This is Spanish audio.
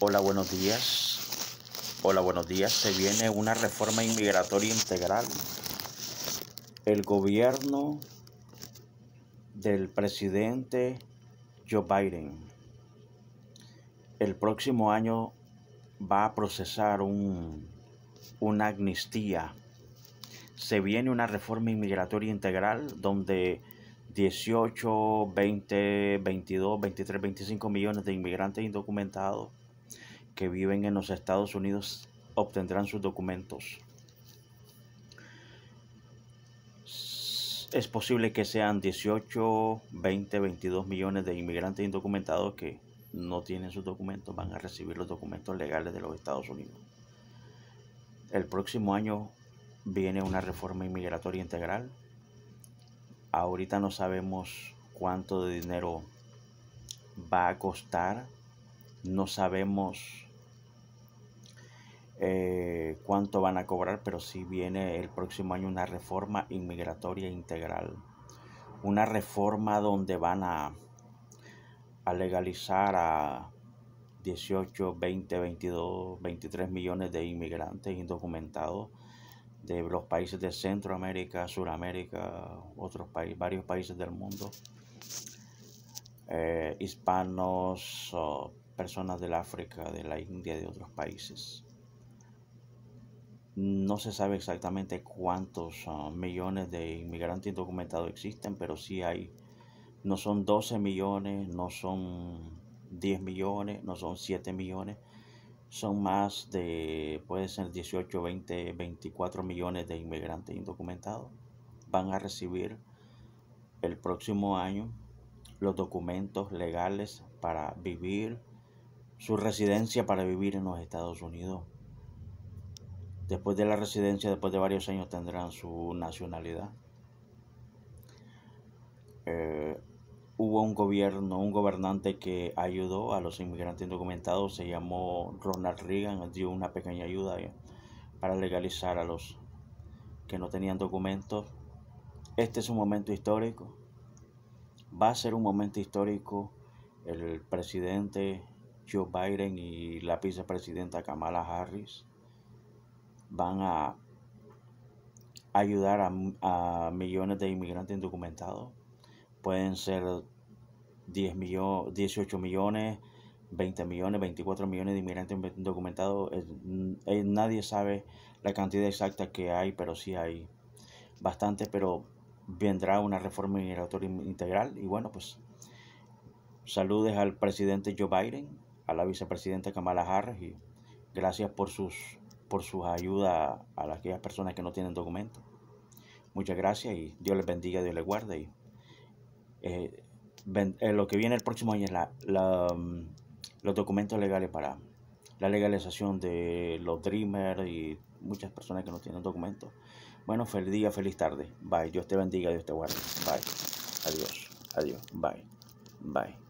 Hola, buenos días. Hola, buenos días. Se viene una reforma inmigratoria integral. El gobierno del presidente Joe Biden el próximo año va a procesar un, una amnistía. Se viene una reforma inmigratoria integral donde 18, 20, 22, 23, 25 millones de inmigrantes indocumentados que viven en los Estados Unidos obtendrán sus documentos. Es posible que sean 18, 20, 22 millones de inmigrantes indocumentados que no tienen sus documentos, van a recibir los documentos legales de los Estados Unidos. El próximo año viene una reforma inmigratoria integral. Ahorita no sabemos cuánto de dinero va a costar no sabemos eh, cuánto van a cobrar, pero si viene el próximo año una reforma inmigratoria integral. Una reforma donde van a, a legalizar a 18, 20, 22, 23 millones de inmigrantes indocumentados de los países de Centroamérica, Suramérica, otros países, varios países del mundo, eh, hispanos, personas del África, de la India de otros países. No se sabe exactamente cuántos ah, millones de inmigrantes indocumentados existen, pero sí hay, no son 12 millones, no son 10 millones, no son 7 millones, son más de, puede ser 18, 20, 24 millones de inmigrantes indocumentados. Van a recibir el próximo año los documentos legales para vivir, su residencia para vivir en los Estados Unidos. Después de la residencia, después de varios años, tendrán su nacionalidad. Eh, hubo un gobierno, un gobernante que ayudó a los inmigrantes indocumentados, se llamó Ronald Reagan, dio una pequeña ayuda eh, para legalizar a los que no tenían documentos. Este es un momento histórico. Va a ser un momento histórico. El presidente Joe Biden y la vicepresidenta Kamala Harris van a ayudar a, millones de inmigrantes indocumentados. Pueden ser 10 millones, 18 millones, 20 millones, 24 millones de inmigrantes indocumentados. Eh, nadie sabe la cantidad exacta que hay, pero sí hay bastante, pero vendrá una reforma migratoria integral. Y bueno, pues saludes al presidente Joe Biden a la vicepresidenta Kamala Harris y gracias por sus por sus ayudas a aquellas personas que no tienen documentos. Muchas gracias y Dios les bendiga, Dios les guarde. Eh, eh, lo que viene el próximo año es mm, los documentos legales para la legalización de los Dreamers y muchas personas que no tienen documentos. Bueno, feliz día, feliz tarde. Bye. Dios te bendiga, Dios te guarde. Bye. Adiós. Adiós. Bye. Bye.